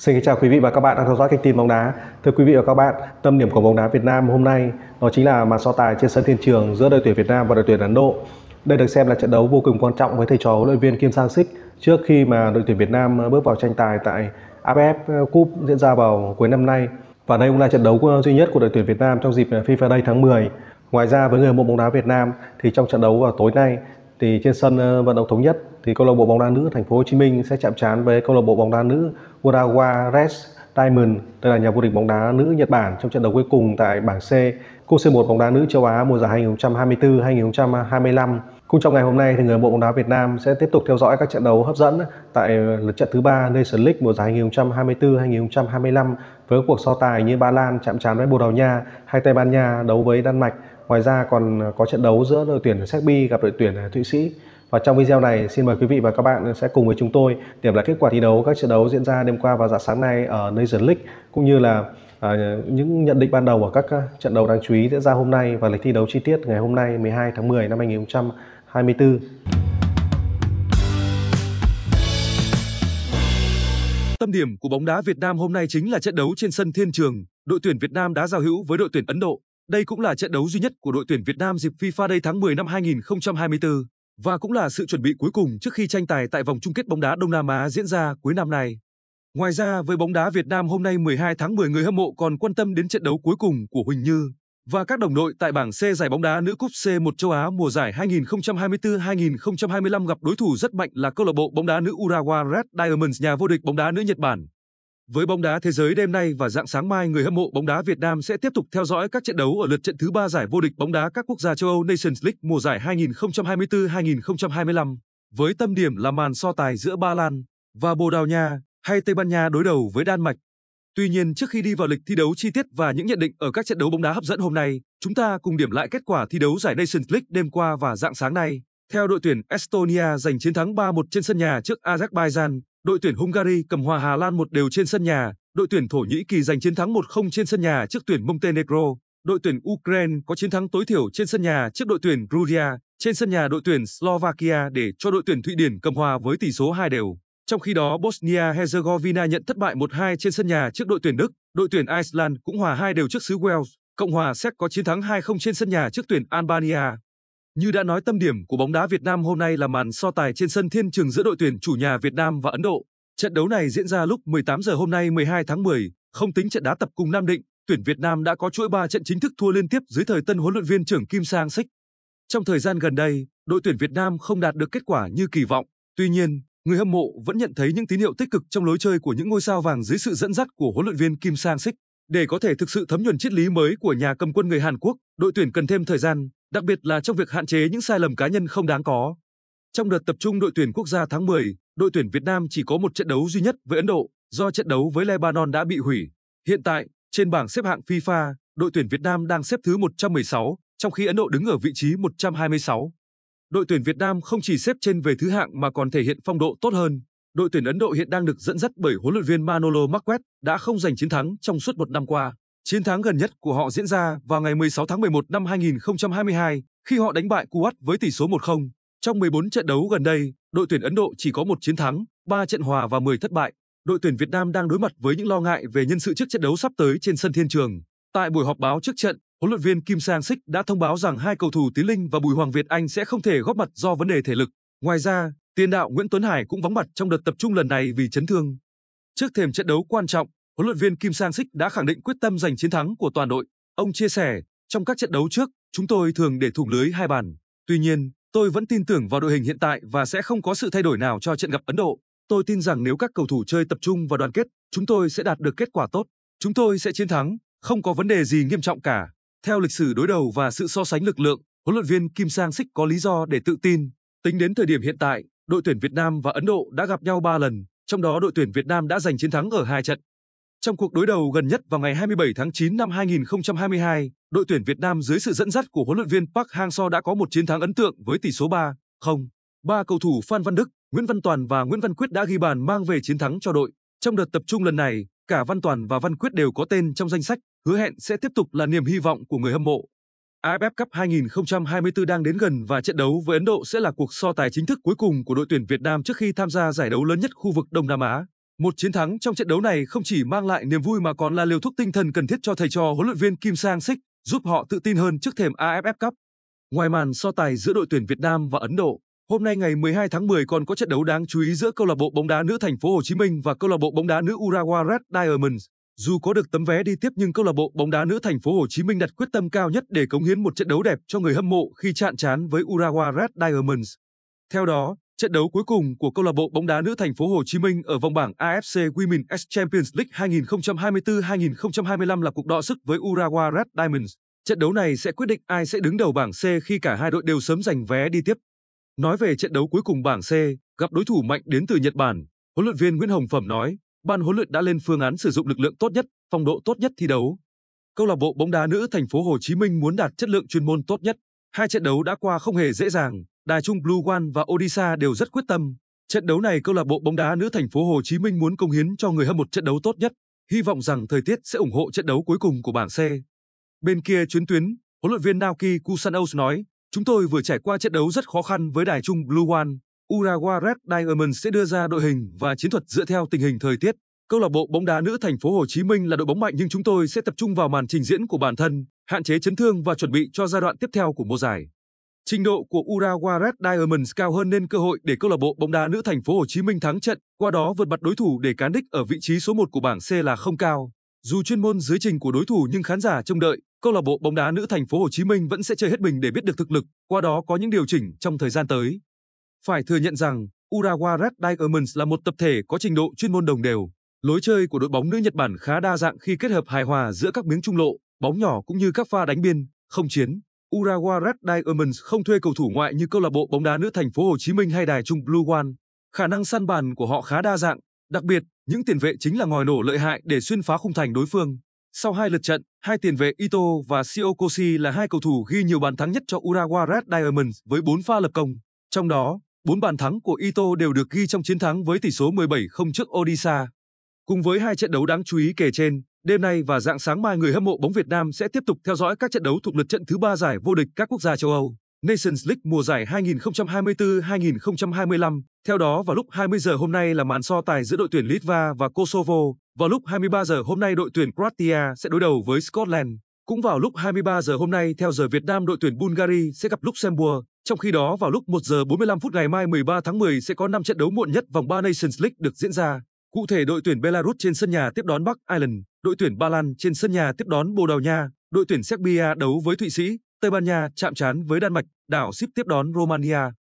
Xin kính chào quý vị và các bạn đang theo dõi kênh tin bóng đá. Thưa quý vị và các bạn, tâm điểm của bóng đá Việt Nam hôm nay đó chính là màn so tài trên sân thiên trường giữa đội tuyển Việt Nam và đội tuyển Ấn Độ. Đây được xem là trận đấu vô cùng quan trọng với thầy trò huấn luyện viên Kim Sang Sik trước khi mà đội tuyển Việt Nam bước vào tranh tài tại AFF Cup diễn ra vào cuối năm nay. Và đây cũng là trận đấu duy nhất của đội tuyển Việt Nam trong dịp FIFA Day tháng 10. Ngoài ra với người mộ bóng đá Việt Nam thì trong trận đấu vào tối nay thì trên sân ờ, vận động thống nhất thì câu lạc bộ bóng đá nữ thành phố Hồ Chí Minh sẽ chạm trán với câu lạc bộ bóng đá nữ Urawa Red Diamond, đây là nhà vô địch bóng đá nữ Nhật Bản trong trận đấu cuối cùng tại bảng C, cúp C1 bóng đá nữ châu Á mùa giải 2024-2025. Cũng trong ngày hôm nay thì người bộ bóng đá Việt Nam sẽ tiếp tục theo dõi các trận đấu hấp dẫn tại ờ, lượt trận thứ ba Nation League mùa giải 2024-2025 với cuộc so tài như Ba Lan chạm trán với Bồ Đào Nha hay Tây Ban Nha đấu với Đan Mạch Ngoài ra còn ờ, có trận đấu giữa đội tuyển Serbia gặp đội tuyển ờ, Thụy Sĩ. Và trong video này xin mời quý vị và các bạn sẽ cùng với chúng tôi điểm lại kết quả thi đấu các trận đấu diễn ra đêm qua và dạng sáng nay ở Nation League cũng như là à, những nhận định ban đầu của các trận đấu đáng chú ý diễn ra hôm nay và lịch thi đấu chi tiết ngày hôm nay 12 tháng 10 năm 2024. Tâm điểm của bóng đá Việt Nam hôm nay chính là trận đấu trên sân Thiên Trường. Đội tuyển Việt Nam đã giao hữu với đội tuyển Ấn Độ. Đây cũng là trận đấu duy nhất của đội tuyển Việt Nam dịp FIFA Day tháng 10 năm 2024 và cũng là sự chuẩn bị cuối cùng trước khi tranh tài tại vòng chung kết bóng đá Đông Nam Á diễn ra cuối năm nay. Ngoài ra, với bóng đá Việt Nam hôm nay 12 tháng 10 người hâm mộ còn quan tâm đến trận đấu cuối cùng của Huỳnh Như và các đồng đội tại bảng C giải bóng đá nữ cúp C1 châu Á mùa giải 2024-2025 gặp đối thủ rất mạnh là câu lạc bộ bóng đá nữ Urawa Red Diamonds nhà vô địch bóng đá nữ Nhật Bản. Với bóng đá thế giới đêm nay và dạng sáng mai, người hâm mộ bóng đá Việt Nam sẽ tiếp tục theo dõi các trận đấu ở lượt trận thứ 3 giải vô địch bóng đá các quốc gia châu Âu Nations League mùa giải 2024-2025, với tâm điểm là màn so tài giữa Ba Lan và Bồ Đào Nha hay Tây Ban Nha đối đầu với Đan Mạch. Tuy nhiên, trước khi đi vào lịch thi đấu chi tiết và những nhận định ở các trận đấu bóng đá hấp dẫn hôm nay, chúng ta cùng điểm lại kết quả thi đấu giải Nations League đêm qua và dạng sáng nay. Theo đội tuyển Estonia giành chiến thắng 3-1 trên sân nhà trước Azerbaijan, đội tuyển Hungary cầm hòa Hà Lan một đều trên sân nhà, đội tuyển Thổ Nhĩ Kỳ giành chiến thắng 1-0 trên sân nhà trước tuyển Montenegro, đội tuyển Ukraine có chiến thắng tối thiểu trên sân nhà trước đội tuyển Georgia, trên sân nhà đội tuyển Slovakia để cho đội tuyển Thụy Điển cầm hòa với tỷ số 2 đều. Trong khi đó Bosnia Herzegovina nhận thất bại 1-2 trên sân nhà trước đội tuyển Đức, đội tuyển Iceland cũng hòa 2 đều trước xứ Wales, Cộng hòa Séc có chiến thắng 2-0 trên sân nhà trước tuyển Albania. Như đã nói tâm điểm của bóng đá Việt Nam hôm nay là màn so tài trên sân Thiên Trường giữa đội tuyển chủ nhà Việt Nam và Ấn Độ. Trận đấu này diễn ra lúc 18 giờ hôm nay 12 tháng 10, không tính trận đá tập cùng Nam Định, tuyển Việt Nam đã có chuỗi 3 trận chính thức thua liên tiếp dưới thời tân huấn luyện viên trưởng Kim Sang Sích. Trong thời gian gần đây, đội tuyển Việt Nam không đạt được kết quả như kỳ vọng. Tuy nhiên, người hâm mộ vẫn nhận thấy những tín hiệu tích cực trong lối chơi của những ngôi sao vàng dưới sự dẫn dắt của huấn luyện viên Kim Sang Sích. Để có thể thực sự thấm nhuần triết lý mới của nhà cầm quân người Hàn Quốc, đội tuyển cần thêm thời gian, đặc biệt là trong việc hạn chế những sai lầm cá nhân không đáng có. Trong đợt tập trung đội tuyển quốc gia tháng 10, đội tuyển Việt Nam chỉ có một trận đấu duy nhất với Ấn Độ, do trận đấu với Lebanon đã bị hủy. Hiện tại, trên bảng xếp hạng FIFA, đội tuyển Việt Nam đang xếp thứ 116, trong khi Ấn Độ đứng ở vị trí 126. Đội tuyển Việt Nam không chỉ xếp trên về thứ hạng mà còn thể hiện phong độ tốt hơn. Đội tuyển Ấn Độ hiện đang được dẫn dắt bởi huấn luyện viên Manolo Marquez đã không giành chiến thắng trong suốt một năm qua. Chiến thắng gần nhất của họ diễn ra vào ngày 16 tháng 11 năm 2022 khi họ đánh bại Kuwait với tỷ số 1-0. Trong 14 trận đấu gần đây, đội tuyển Ấn Độ chỉ có một chiến thắng, 3 trận hòa và 10 thất bại. Đội tuyển Việt Nam đang đối mặt với những lo ngại về nhân sự trước trận đấu sắp tới trên sân Thiên Trường. Tại buổi họp báo trước trận, huấn luyện viên Kim Sang Sik đã thông báo rằng hai cầu thủ Tiến Linh và Bùi Hoàng Việt Anh sẽ không thể góp mặt do vấn đề thể lực. Ngoài ra, tiền đạo Nguyễn Tuấn Hải cũng vắng mặt trong đợt tập trung lần này vì chấn thương. Trước thềm trận đấu quan trọng, huấn luyện viên Kim Sang Sik đã khẳng định quyết tâm giành chiến thắng của toàn đội. Ông chia sẻ, trong các trận đấu trước, chúng tôi thường để thủng lưới hai bàn. Tuy nhiên, tôi vẫn tin tưởng vào đội hình hiện tại và sẽ không có sự thay đổi nào cho trận gặp Ấn Độ. Tôi tin rằng nếu các cầu thủ chơi tập trung và đoàn kết, chúng tôi sẽ đạt được kết quả tốt. Chúng tôi sẽ chiến thắng, không có vấn đề gì nghiêm trọng cả. Theo lịch sử đối đầu và sự so sánh lực lượng, huấn luyện viên Kim Sang Sik có lý do để tự tin. Tính đến thời điểm hiện tại, đội tuyển Việt Nam và Ấn Độ đã gặp nhau 3 lần, trong đó đội tuyển Việt Nam đã giành chiến thắng ở hai trận. Trong cuộc đối đầu gần nhất vào ngày 27 tháng 9 năm 2022, đội tuyển Việt Nam dưới sự dẫn dắt của huấn luyện viên Park Hang-seo đã có một chiến thắng ấn tượng với tỷ số 3-0. Ba cầu thủ Phan Văn Đức, Nguyễn Văn Toàn và Nguyễn Văn Quyết đã ghi bàn mang về chiến thắng cho đội. Trong đợt tập trung lần này, cả Văn Toàn và Văn Quyết đều có tên trong danh sách, hứa hẹn sẽ tiếp tục là niềm hy vọng của người hâm mộ. AFF Cup 2024 đang đến gần và trận đấu với Ấn Độ sẽ là cuộc so tài chính thức cuối cùng của đội tuyển Việt Nam trước khi tham gia giải đấu lớn nhất khu vực Đông Nam Á. Một chiến thắng trong trận đấu này không chỉ mang lại niềm vui mà còn là liều thuốc tinh thần cần thiết cho thầy trò huấn luyện viên Kim Sang Sik, giúp họ tự tin hơn trước thềm AFF Cup. Ngoài màn so tài giữa đội tuyển Việt Nam và Ấn Độ, hôm nay ngày 12 tháng 10 còn có trận đấu đáng chú ý giữa câu lạc bộ bóng đá nữ Thành phố Hồ Chí Minh và câu lạc bộ bóng đá nữ Urawa Red Diamonds. Dù có được tấm vé đi tiếp nhưng câu lạc bộ bóng đá nữ Thành phố Hồ Chí Minh đặt quyết tâm cao nhất để cống hiến một trận đấu đẹp cho người hâm mộ khi chạm trán với Urawa Red Diamonds. Theo đó, Trận đấu cuối cùng của câu lạc bộ bóng đá nữ thành phố Hồ Chí Minh ở vòng bảng AFC Women's Champions League 2024-2025 là cuộc đọ sức với Urawa Red Diamonds. Trận đấu này sẽ quyết định ai sẽ đứng đầu bảng C khi cả hai đội đều sớm giành vé đi tiếp. Nói về trận đấu cuối cùng bảng C, gặp đối thủ mạnh đến từ Nhật Bản, huấn luyện viên Nguyễn Hồng Phẩm nói, ban huấn luyện đã lên phương án sử dụng lực lượng tốt nhất, phong độ tốt nhất thi đấu. Câu lạc bộ bóng đá nữ thành phố Hồ Chí Minh muốn đạt chất lượng chuyên môn tốt nhất. Hai trận đấu đã qua không hề dễ dàng, Đài Trung Blue One và Odisha đều rất quyết tâm. Trận đấu này câu lạc bộ bóng đá nữ thành phố Hồ Chí Minh muốn công hiến cho người hâm một trận đấu tốt nhất, hy vọng rằng thời tiết sẽ ủng hộ trận đấu cuối cùng của bảng C. Bên kia chuyến tuyến, huấn luyện viên Naoki Kusanous nói, chúng tôi vừa trải qua trận đấu rất khó khăn với Đài Trung Blue One. Urawa Red Diamond sẽ đưa ra đội hình và chiến thuật dựa theo tình hình thời tiết. Câu lạc bộ bóng đá nữ thành phố Hồ Chí Minh là đội bóng mạnh nhưng chúng tôi sẽ tập trung vào màn trình diễn của bản thân, hạn chế chấn thương và chuẩn bị cho giai đoạn tiếp theo của mùa giải. Trình độ của Urawa Red Diamonds cao hơn nên cơ hội để câu lạc bộ bóng đá nữ thành phố Hồ Chí Minh thắng trận, qua đó vượt bật đối thủ để cán đích ở vị trí số 1 của bảng C là không cao. Dù chuyên môn dưới trình của đối thủ nhưng khán giả trông đợi, câu lạc bộ bóng đá nữ thành phố Hồ Chí Minh vẫn sẽ chơi hết mình để biết được thực lực, qua đó có những điều chỉnh trong thời gian tới. Phải thừa nhận rằng, Urawa Red Diamonds là một tập thể có trình độ chuyên môn đồng đều. Lối chơi của đội bóng nữ Nhật Bản khá đa dạng khi kết hợp hài hòa giữa các miếng trung lộ, bóng nhỏ cũng như các pha đánh biên, không chiến. Urawa Red Diamonds không thuê cầu thủ ngoại như câu lạc bộ bóng đá nữ thành phố Hồ Chí Minh hay Đài Trung Blue One. Khả năng săn bàn của họ khá đa dạng, đặc biệt những tiền vệ chính là ngòi nổ lợi hại để xuyên phá khung thành đối phương. Sau hai lượt trận, hai tiền vệ Ito và Siokoshi là hai cầu thủ ghi nhiều bàn thắng nhất cho Urawa Red Diamonds với 4 pha lập công. Trong đó, 4 bàn thắng của Ito đều được ghi trong chiến thắng với tỷ số 17-0 trước Odisha. Cùng với hai trận đấu đáng chú ý kể trên, Đêm nay và dạng sáng mai người hâm mộ bóng Việt Nam sẽ tiếp tục theo dõi các trận đấu thuộc lượt trận thứ ba giải vô địch các quốc gia châu Âu, Nations League mùa giải 2024-2025. Theo đó vào lúc 20 giờ hôm nay là màn so tài giữa đội tuyển Litva và Kosovo, vào lúc 23 giờ hôm nay đội tuyển Croatia sẽ đối đầu với Scotland. Cũng vào lúc 23 giờ hôm nay theo giờ Việt Nam đội tuyển Bulgaria sẽ gặp Luxembourg. Trong khi đó vào lúc 1 giờ 45 phút ngày mai 13 tháng 10 sẽ có 5 trận đấu muộn nhất vòng 3 Nations League được diễn ra. Cụ thể đội tuyển Belarus trên sân nhà tiếp đón Bắc Ireland, đội tuyển Ba Lan trên sân nhà tiếp đón Bồ Đào Nha, đội tuyển Serbia đấu với Thụy Sĩ, Tây Ban Nha chạm trán với Đan Mạch, đảo Ship tiếp đón Romania.